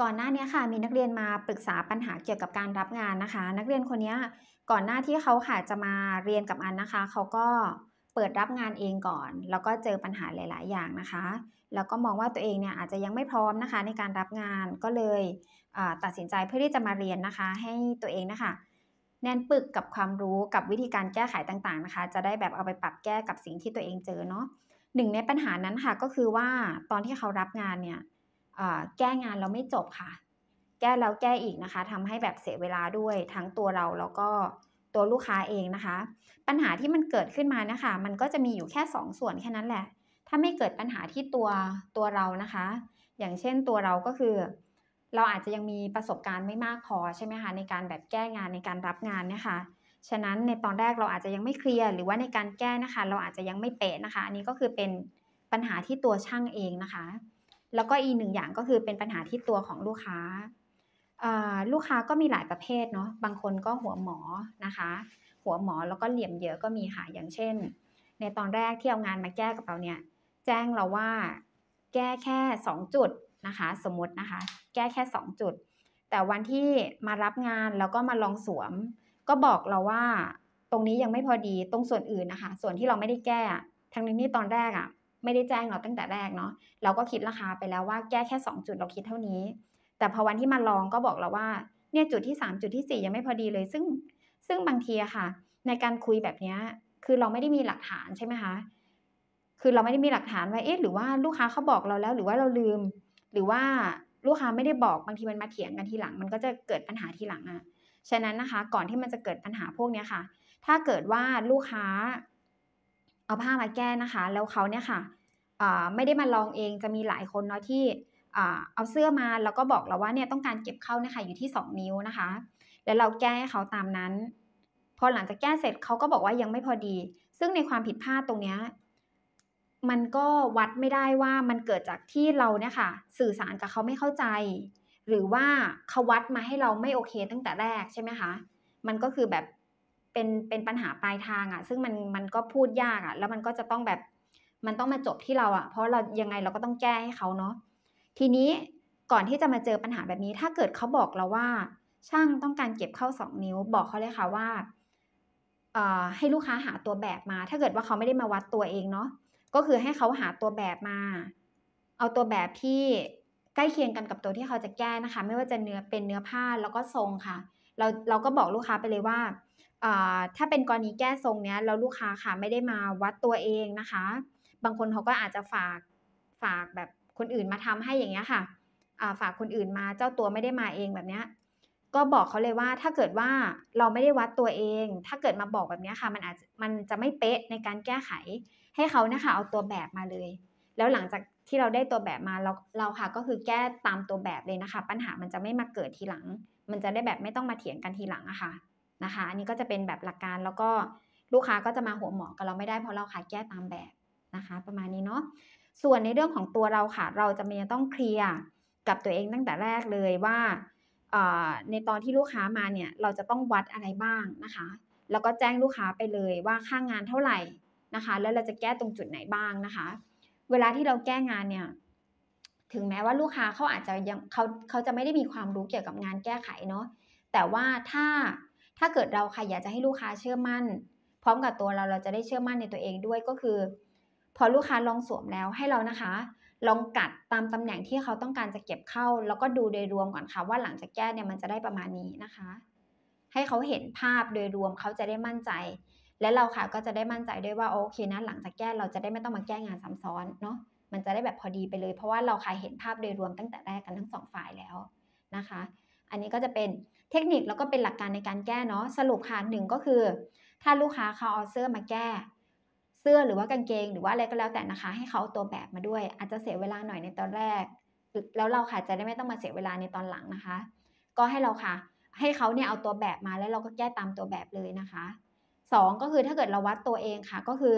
ก่อนหน้านี้ค่ะมีนักเรียนมาปรึกษาปัญหาเกี่ยวกับการรับงานนะคะ นักเรียนคนนี้ก่อนหน้าที่เขาค่ะจะมาเรียนกับอันนะคะ เขาก็เปิดรับงานเองก่อน แล้วก็เจอปัญหาหลายๆ อย่างนะคะแล้วก็มองว่าตัวเองเนี่ยอาจจะยังไม่พร้อมนะคะในการรับงานก็เลยตัดสินใจเพื่อที่จะมาเรียนนะคะ ให้ตัวเองนะคะแน่นปึกกับความรู้กับวิธีการแก้ไขต่างๆนะคะ จะได้แบบเอาไปปรับแก้กับสิ่งที่ตัวเองเจอเนาะหนึ่งในปัญหานั้นค่ะก็คือว่าตอนที่เขารับงานเนี่ยแก้งานเราไม่จบค่ะ แก้แล้วแก้อีกนะคะทำให้แบบเสียเวลาด้วย ทั้งตัวเราแล้วก็ตัวลูกค้าเองนะคะ ปัญหาที่มันเกิดขึ้นมานะคะ มันก็จะมีอยู่แค่2สส่วนแค่นั้นแหละ ถ้าไม่เกิดปัญหาที่ตัวตัวเรานะคะ อย่างเช่นตัวเราก็คือ เราอาจจะยังมีประสบการณ์ไม่มากพอใช่ไหมคะในการแบบแก้งานในการรับงานนะคะ ฉะนั้นในตอนแรกเราอาจจะยังไม่เคลียร์หรือว่าในการแก้นะคะ เราอาจจะยังไม่เป๊ะนะคะ อันนี้ก็คือเป็นปัญหาที่ตัวช่างเองนะคะแล้วก็อีกหนึ่งอย่างก็คือเป็นปัญหาที่ตัวของลูกค้า ลูกค้าก็มีหลายประเภทเนาะ บางคนก็หัวหมอนะคะ หัวหมอแล้วก็เหลี่ยมเยอะก็มีค่ะ อย่างเช่น ในตอนแรกที่เอางานมาแก้กับเราเนี่ย แจ้งเราว่าแก้แค่2จุดนะคะ สมมตินะคะ แก้แค่2จุด แต่วันที่มารับงานแล้วก็มาลองสวม ก็บอกเราว่าตรงนี้ยังไม่พอดี ตรงส่วนอื่นนะคะ ส่วนที่เราไม่ได้แก้ ทั้งนี้ตอนแรกอะ่ะไม่ได้แจ้งเราตั้งแต่แรกเนาะเราก็คิดราคาไปแล้วว่าแก้แค่2จุดเราคิดเท่านี้ แต่พอวันที่มาลองก็บอกเราว่าเนี่ยจุดที่3จุดที่4ยังไม่พอดีเลย ซึ่งซึ่งบางทีอะค่ะ ในการคุยแบบนี้คือเราไม่ได้มีหลักฐานใช่ไหมคะ คือเราไม่ได้มีหลักฐานว่าเอ๊ะหรือว่าลูกค้าเขาบอกเราแล้ว หรือว่าเราลืม หรือว่าลูกค้าไม่ได้บอกบางทีมันมาเถียงกันทีหลัง มันก็จะเกิดปัญหาทีหลังอะะฉะนั้นนะคะ ก่อนที่มันจะเกิดปัญหาพวกนี้ค่ะ ถ้าเกิดว่าลูกค้าเอาผ้ามาแก้นะคะ แล้วเขาเนี่ยค่ะไม่ได้มาลองเองจะมีหลายคนเนาะที่เอาเสื้อมาแล้วก็บอกเราว่าเนี่ยต้องการเก็บเข้านะคะอยู่ที่2นิ้วนะคะ แล้วเราแก้ให้เขาตามนั้นพอหลังจากแก้เสร็จเขาก็บอกว่ายังไม่พอดี ซึ่งในความผิดพลาดตรงเนี้ยมันก็วัดไม่ได้ว่ามันเกิดจากที่เราเนี่ยค่ะ สื่อสารกับเขาไม่เข้าใจ หรือว่าเขาวัดมาให้เราไม่โอเคตั้งแต่แรกใช่ไหมคะมันก็คือแบบเป็น เป็นปัญหาปลายทางอะ่ะ ซึ่งมันมันก็พูดยากอะ่ะ แล้วมันก็จะต้องแบบมันต้องมาจบที่เราอะ่ะ เพราะเรายังไงเราก็ต้องแก้ให้เขาเนาะ ทีนี้ก่อนที่จะมาเจอปัญหาแบบนี้ ถ้าเกิดเขาบอกเราว่า ช่างต้องการเก็บเข้าสองนิ้ว บอกเขาเลยค่ะว่าให้ลูกค้าหาตัวแบบมา ถ้าเกิดว่าเขาไม่ได้มาวัดตัวเองเนาะ ก็คือให้เขาหาตัวแบบมา เอาตัวแบบที่ใกล้เคียงกันกับตัวที่เขาจะแก้นะคะ ไม่ว่าจะเนื้อเป็นเนื้อผ้าแล้วก็ทรงค่ะ เราเราก็บอกลูกค้าไปเลยว่าถ้าเป็นกรณีแก้ทรงเนี้ยเราลูกค้าค่ะไม่ได้มาวัดตัวเองนะคะ บางคนเขาก็อาจจะฝากฝากแบบคนอื่นมาทำให้อย่างเงี้ยค่ะฝากคนอื่นมาเจ้าตัวไม่ได้มาเองแบบเนี้ยก็บอกเขาเลยว่าถ้าเกิดว่าเราไม่ได้วัดตัวเอง ถ้าเกิดมาบอกแบบนี้ค่ะ มันอาจมันจะไม่เป๊ะในการแก้ไขให้เขานะคะเอาตัวแบบมาเลย แล้วหลังจากที่เราได้ตัวแบบมาเราเราค่ะก็คือแก้ตามตัวแบบเลยนะคะ ปัญหามันจะไม่มาเกิดทีหลัง มันจะได้แบบไม่ต้องมาเถียงกันทีหลังอะคะ่ะนะคะ อันนี้ก็จะเป็นแบบหลักการ แล้วก็ลูกค้าก็จะมาหัวหมอกับเราไม่ได้ เพราะเราขายแก้ตามแบบนะคะ ประมาณนี้เนาะ ส่วนในเรื่องของตัวเราค่ะ เราจะมีต้องเคลียร์กับตัวเองตั้งแต่แรกเลยว่า ในตอนที่ลูกค้ามาเนี่ย เราจะต้องวัดอะไรบ้างนะคะ แล้วก็แจ้งลูกค้าไปเลยว่าค่างานเท่าไหร่นะคะ แล้วเราจะแก้ตรงจุดไหนบ้างนะคะ เวลาที่เราแก้งานเนี่ย ถึงแม้ว่าลูกค้าเขาอาจจะยังเขาเขาจะไม่ได้มีความรู้เกี่ยวกับงานแก้ไขเนาะ แต่ว่าถ้าถ้าเกิดเราค่ะอยากจะให้ลูกค้าเชื่อมั่น พร้อมกับตัวเราเราจะได้เชื่อมั่นในตัวเองด้วยก็คือ พอลูกค้าลองสวมแล้วให้เรานะคะลองกัดตามตำแหน่งที่เขาต้องการจะเก็บเข้า แล้วก็ดูโดยรวมก่อนค่ะว่าหลังจากแก้เนี่ยมันจะได้ประมาณนี้นะคะ ให้เขาเห็นภาพโดยรวมเขาจะได้มั่นใจ และเราค่ะก็จะได้มั่นใจด้วยว่า โอเคนะ หลังจากแก้เราจะได้ไม่ต้องมาแก้งานซ้ำซ้อนเนาะมันจะได้แบบพอดีไปเลยเพราะว่าเราค่ะเห็นภาพโดยรวมตั้งแต่แรกกันทั้งสองฝ่ายแล้วนะคะอันนี้ก็จะเป็นเทคนิคแล้วก็เป็นหลักการในการแก้เนาะสรุปค่ะหนึ่งก็คือ ถ้าลูกค้าเขาเอาเสื้อมาแก้ เสื้อหรือว่ากางเกงหรือว่าอะไรก็แล้วแต่นะคะ ให้เขาตัวแบบมาด้วยอาจจะเสียเวลาหน่อยในตอนแรกแล้วเราค่ะจะได้ไม่ต้องมาเสียเวลาในตอนหลังนะคะ ก็ให้เราค่ะให้เขาเนี่ยเอาตัวแบบมาแล้วเราก็แก้ตามตัวแบบเลยนะคะสองก็คือถ้าเกิดเราวัดตัวเองค่ะ ก็คือ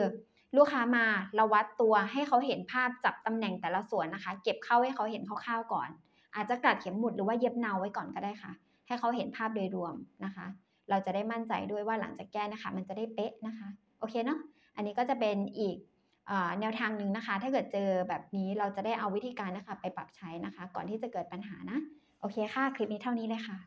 ลูกค้ามาเราวัดตัวให้เขาเห็นภาพจับตำแหน่งแต่ละส่วนนะคะ เก็บเข้าให้เขาเห็นคร่าวๆก่อนอาจจะกัดเข็มหมุด หรือว่าเย็บเนาไว้ก่อนก็ได้ค่ะ ให้เขาเห็นภาพโดยรวมนะคะ เราจะได้มั่นใจด้วยว่าหลังจากแก้นะคะ มันจะได้เป๊ะนะคะโอเคเนาะอันนี้ก็จะเป็นอีกแนวทางหนึ่งนะคะ ถ้าเกิดเจอแบบนี้เราจะได้เอาวิธีการนะคะ ไปปรับใช้นะคะ ก่อนที่จะเกิดปัญหานะ โอเคค่ะ คลิปนี้เท่านี้เลยค่ะ